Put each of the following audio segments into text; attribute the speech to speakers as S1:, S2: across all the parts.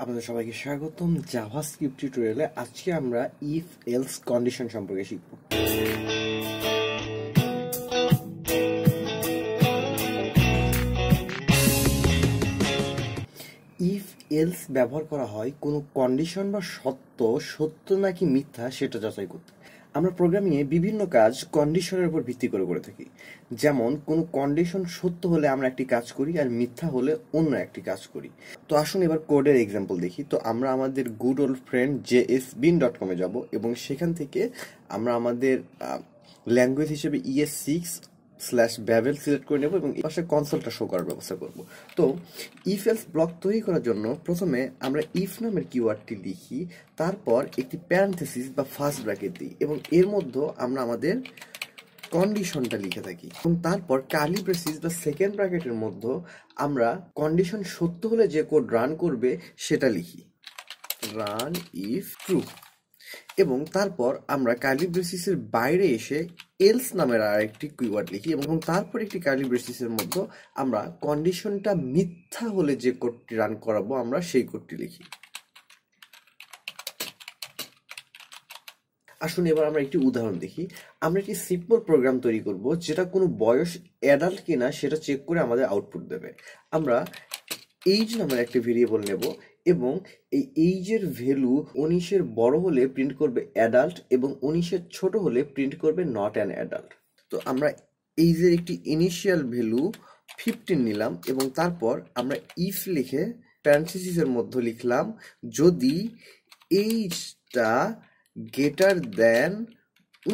S1: আপনাদের সবাইকে স্বাগতম জাভা স্ক্রিপ্ট টিউটোরিয়ালে আজকে আমরা ইফ এলস কন্ডিশন সম্পর্কে শিখব ইফ এলস ব্যবহার করা হয় কোনো কন্ডিশন বা সত্য সত্য নাকি মিথ্যা সেটা যাচাই করতে আমরা প্রোগ্রামিংয়ে বিভিন্ন কাজ কন্ডিশনের উপর ভিত্তি করে করে থাকি যেমন কোনো কন্ডিশন সত্য হলে আমরা একটি কাজ করি আর মিথ্যা হলে অন্য একটি কাজ করি তো আসুন এবার কোডের এক্সাম্পল দেখি তো আমরা আমাদের good old friend J S bin dot কমে যাবো এবং সেখান থেকে আমরা আমাদের ল্যাঙ্গুয়েজ হিসেবে ES e six slash babel select করে নেব এবং এই পাশে কনসোলটা শো করার ব্যবস্থা করব তো ইফ এলস ব্লক তৈরি করার জন্য প্রথমে আমরা ইফ নামের কিওয়ার্ডটি লিখি তারপর একটি প্যারান্থেসিস বা ফার্স্ট ব্র্যাকেট দিই এবং এর মধ্যে আমরা আমাদের কন্ডিশনটা লিখে থাকি এবং তারপর কার্লি প্রেসিস বা সেকেন্ড ব্র্যাকেটের মধ্যে আমরা কন্ডিশন সত্য হলে যে কোড রান করবে সেটা লিখি রান ইফ ট্রু এবং তারপর আমরা কার্লি ব্রেসিসের বাইরে এসে এলস নামের আরেকটি কিওয়ার্ড লিখি এবং তারপর একটি কার্লি মধ্যে আমরা কন্ডিশনটা মিথ্যা হলে যে কোডটি রান করাবো আমরা সেই কোডটি লিখি আসুন এবার আমরা একটি উদাহরণ দেখি আমরা একটি সিম্পল প্রোগ্রাম তৈরি করব যেটা কোনো বয়স অ্যাডাল্ট কিনা সেটা চেক করে আমাদের আউটপুট দেবে আমরা এইজ নামের একটি ভেরিয়েবল নেব এবং এই এইজের ভ্যালু উনিশের বড় হলে প্রিন্ট করবে অ্যাডাল্ট এবং উনিশের ছোট হলে প্রিন্ট করবে নট অ্যান অ্যাডাল্ট তো আমরা এইজের একটি ইনিশিয়াল ভ্যালু ফিফটিন নিলাম এবং তারপর আমরা ইফ লিখে প্যান্সিসের মধ্যে লিখলাম যদি এইজটা গেটার দেন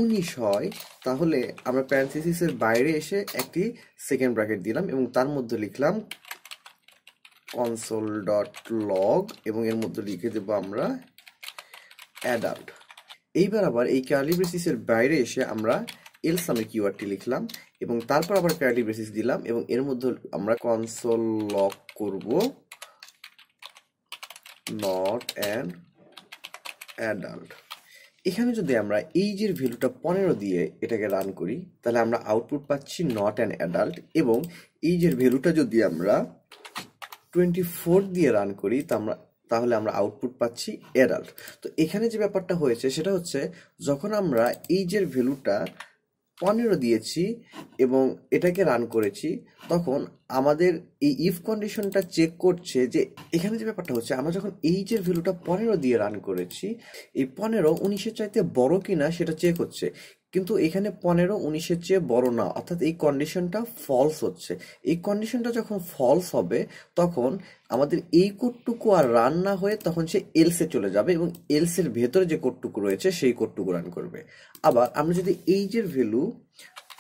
S1: উনিশ হয় তাহলে আমরা প্যান্সিসের বাইরে এসে একটি সেকেন্ড ব্র্যাকেট দিলাম এবং তার মধ্যে লিখলাম কনসোল ডট লগ এবং এর মধ্যে লিখে দেবো আমরা অ্যাডাল্ট এইবার আবার এই কার্লি বাইরে এসে আমরা এলস নামের কিওয়ার্ডটি লিখলাম এবং তারপর আবার কার্লি দিলাম এবং এর মধ্যে আমরা কনসোল লক করব নট অ্যান্ড অ্যাডাল্ট এখানে যদি আমরা এই যে ভ্যালুটা পনেরো দিয়ে এটাকে রান করি তাহলে আমরা আউটপুট পাচ্ছি নট অ্যান্ড অ্যাডাল্ট এবং এই যে ভ্যালুটা যদি আমরা টোয়েন্টি ফোর দিয়ে রান করি তা আমরা তাহলে আমরা আউটপুট পাচ্ছি এডাল্ট তো এখানে যে ব্যাপারটা হয়েছে সেটা হচ্ছে যখন আমরা এই যে ভ্যালুটা পনেরো দিয়েছি এবং এটাকে রান করেছি তখন আমাদের এই ইফ কন্ডিশনটা চেক করছে যে এখানে যে ব্যাপারটা হচ্ছে আমরা যখন এই যে ভ্যালুটা পনেরো দিয়ে রান করেছি এই পনেরো উনিশের চাইতে বড় কিনা সেটা চেক হচ্ছে কিন্তু এখানে পনেরো উনিশের চেয়ে বড় না অর্থাৎ এই কন্ডিশনটা ফলস হচ্ছে এই কন্ডিশনটা যখন ফলস হবে তখন আমাদের এই কোডটুকু আর রান না হয়ে তখন সে এলসে চলে যাবে এবং এলসের ভেতরে যে কোডটুকু রয়েছে সেই কোডটুকু রান করবে আবার আমরা যদি এইজের ভ্যালু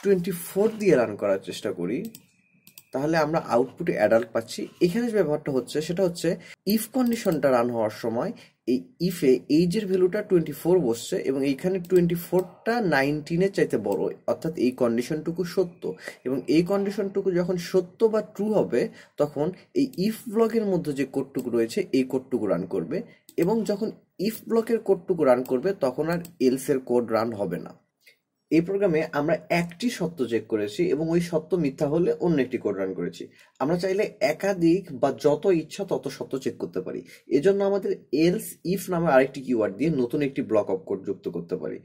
S1: টোয়েন্টি ফোর দিয়ে রান করার চেষ্টা করি তাহলে আমরা আউটপুটে অ্যাডাল্ট পাচ্ছি এখানে যে ব্যবহারটা হচ্ছে সেটা হচ্ছে ইফ কন্ডিশনটা রান হওয়ার সময় এই ইফে এইজের ভ্যালুটা টোয়েন্টি ফোর বসছে এবং এইখানে টোয়েন্টি ফোরটা নাইনটিনের চাইতে বড় অর্থাৎ এই কন্ডিশনটুকু সত্য এবং এই কন্ডিশনটুকু যখন সত্য বা ট্রু হবে তখন এই ইফ ব্লকের মধ্যে যে কোডটুকু রয়েছে এই কোডটুকু রান করবে এবং যখন ইফ ব্লকের কোডটুকু রান করবে তখন আর এলসের কোড রান হবে না এই প্রোগ্রামে আমরা একটি সত্য চেক করেছি এবং ওই সত্য মিথ্যা হলে অন্য একটি কোড রান করেছি আমরা চাইলে একাধিক বা যত ইচ্ছা তত সত্য চেক করতে পারি এজন্য আমাদের এলস ইফ নামে আরেকটি কিওয়ার্ড দিয়ে নতুন একটি ব্লক অফ কোড যুক্ত করতে পারি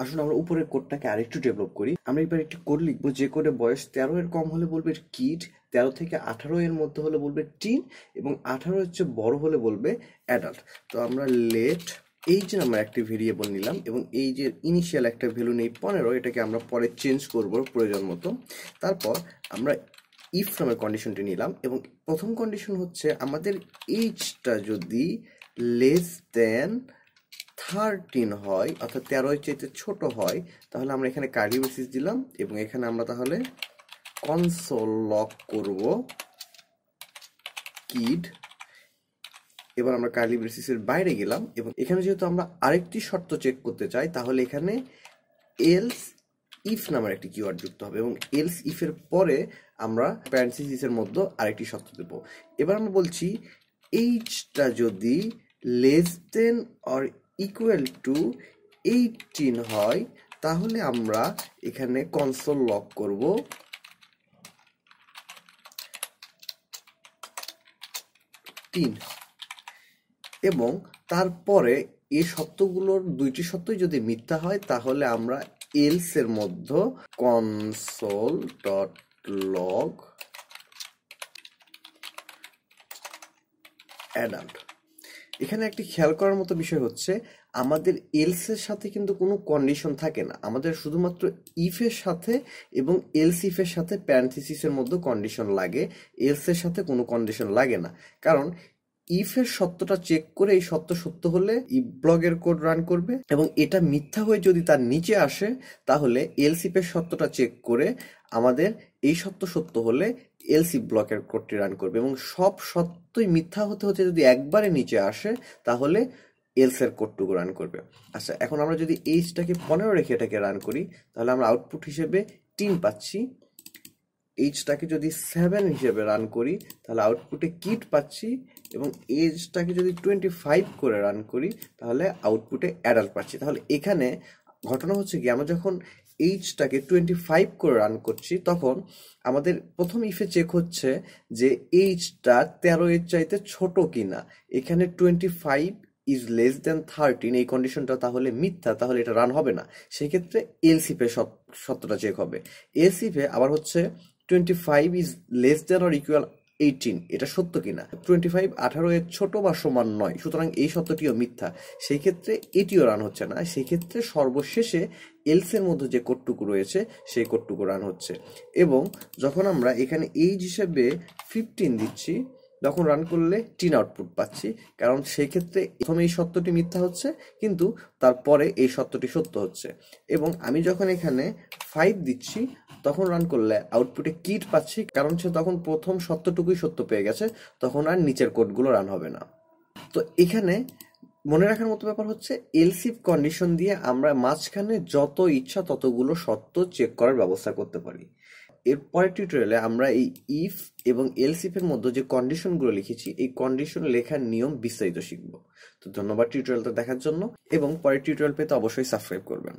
S1: আসুন আমরা উপরের কোডটাকে আরেকটু ডেভেলপ করি আমরা এবার একটি কোড লিখবো যে কোডে বয়স তেরো এর কম হলে বলবে কিড তেরো থেকে আঠারো এর মধ্যে হলে বলবে টিন এবং আঠারো হচ্ছে বড় হলে বলবে অ্যাডাল্ট তো আমরা লেট এই যে আমরা একটি ভেরিয়েবল নিলাম এবং এই যে ইনিশিয়াল একটা ভ্যালু নেই পনেরো এটাকে আমরা পরে চেঞ্জ করব প্রয়োজন মতো তারপর আমরা ইফ নামের কন্ডিশনটি নিলাম এবং প্রথম কন্ডিশন হচ্ছে আমাদের এইজটা যদি লেস দেন থার্টিন হয় অর্থাৎ তেরোর চাইতে ছোট হয় তাহলে আমরা এখানে কার্ডি বেসিস দিলাম এবং এখানে আমরা তাহলে কনসোল লক করব কিড এবার আমরা কার্লি ব্রেসিসের বাইরে গেলাম এবং এখানে যেহেতু আমরা আরেকটি শর্ত চেক করতে চাই তাহলে এখানে এলস ইফ নামের একটি কিওয়ার্ড যুক্ত হবে এবং এলস ইফের পরে আমরা প্যারেন্থিসিসের মধ্যে আরেকটি শর্ত দেব এবার আমরা বলছি এইচটা যদি less than or equal to eighteen হয় তাহলে আমরা এখানে কনসোল লক করব তিন এবং তারপরে এই শব্দগুলোর দুইটি শব্দই যদি মিথ্যা হয় তাহলে আমরা এলস এর মধ্যে কনসোল ডট লগ অ্যাডাল্ট এখানে একটি খেয়াল করার মতো বিষয় হচ্ছে আমাদের এলস এর সাথে কিন্তু কোনো কন্ডিশন থাকে না আমাদের শুধুমাত্র ইফ এর সাথে এবং এলস ইফ এর সাথে প্যারেন্থিসিসের মধ্যে কন্ডিশন লাগে এলস এর সাথে কোনো কন্ডিশন লাগে না কারণ ইফ এর সত্যটা চেক করে এই সত্য সত্য হলে ইফ ব্লগের কোড রান করবে এবং এটা মিথ্যা হয়ে যদি তার নিচে আসে তাহলে এলসিপ এর সত্যটা চেক করে আমাদের এই সত্য সত্য হলে এলসি ব্লকের কোডটি রান করবে এবং সব সত্যই মিথ্যা হতে হতে যদি একবারে নিচে আসে তাহলে এলসের কোডটুকু রান করবে আচ্ছা এখন আমরা যদি এইচটাকে পনেরো রেখে এটাকে রান করি তাহলে আমরা আউটপুট হিসেবে টিন পাচ্ছি এইচটাকে যদি সেভেন হিসেবে রান করি তাহলে আউটপুটে কিট পাচ্ছি এবং এজটাকে যদি টোয়েন্টি ফাইভ করে রান করি তাহলে আউটপুটে অ্যাডাল্ট পাচ্ছি তাহলে এখানে ঘটনা হচ্ছে কি আমরা যখন এইচটাকে টোয়েন্টি ফাইভ করে রান করছি তখন আমাদের প্রথম ইফে চেক হচ্ছে যে এইচটা তেরো এর চাইতে ছোট না এখানে twenty five is less than thirteen এই কন্ডিশনটা তাহলে মিথ্যা তাহলে এটা রান হবে না সেক্ষেত্রে এলসিফে সত্যটা চেক হবে এলসিফে আবার হচ্ছে twenty five is less or equal equal eighteen এটা সত্য কিনা টোয়েন্টি ফাইভ এর ছোট বা সমান নয় সুতরাং এই সত্যটিও মিথ্যা সেই ক্ষেত্রে এটিও রান হচ্ছে না সেই ক্ষেত্রে সর্বশেষে এলসের মধ্যে যে কোডটুকু রয়েছে সেই কোডটুকু রান হচ্ছে এবং যখন আমরা এখানে এইজ হিসেবে ফিফটিন দিচ্ছি যখন রান করলে টিন আউটপুট পাচ্ছি কারণ সেই ক্ষেত্রে প্রথমে এই সত্যটি মিথ্যা হচ্ছে কিন্তু তারপরে এই সত্যটি সত্য হচ্ছে এবং আমি যখন এখানে ফাইভ দিচ্ছি তখন রান করলে আউটপুটে কিট পাচ্ছি কারণ সে তখন প্রথম সত্যটুকুই সত্য পেয়ে গেছে তখন আর নিচের কোডগুলো রান হবে না তো এখানে মনে রাখার মতো ব্যাপার হচ্ছে এলসিপ কন্ডিশন দিয়ে আমরা মাঝখানে যত ইচ্ছা ততগুলো সত্য চেক করার ব্যবস্থা করতে পারি এরপরে টিউটোরিয়ালে আমরা এই ইফ এবং এলস এর মধ্যে যে কন্ডিশনগুলো লিখেছি এই কন্ডিশন লেখার নিয়ম বিস্তারিত শিখব তো ধন্যবাদ টিউটোরিয়ালটা দেখার জন্য এবং পরের টিউটোরিয়াল পেতে অবশ্যই সাবস্ক্রাইব করবেন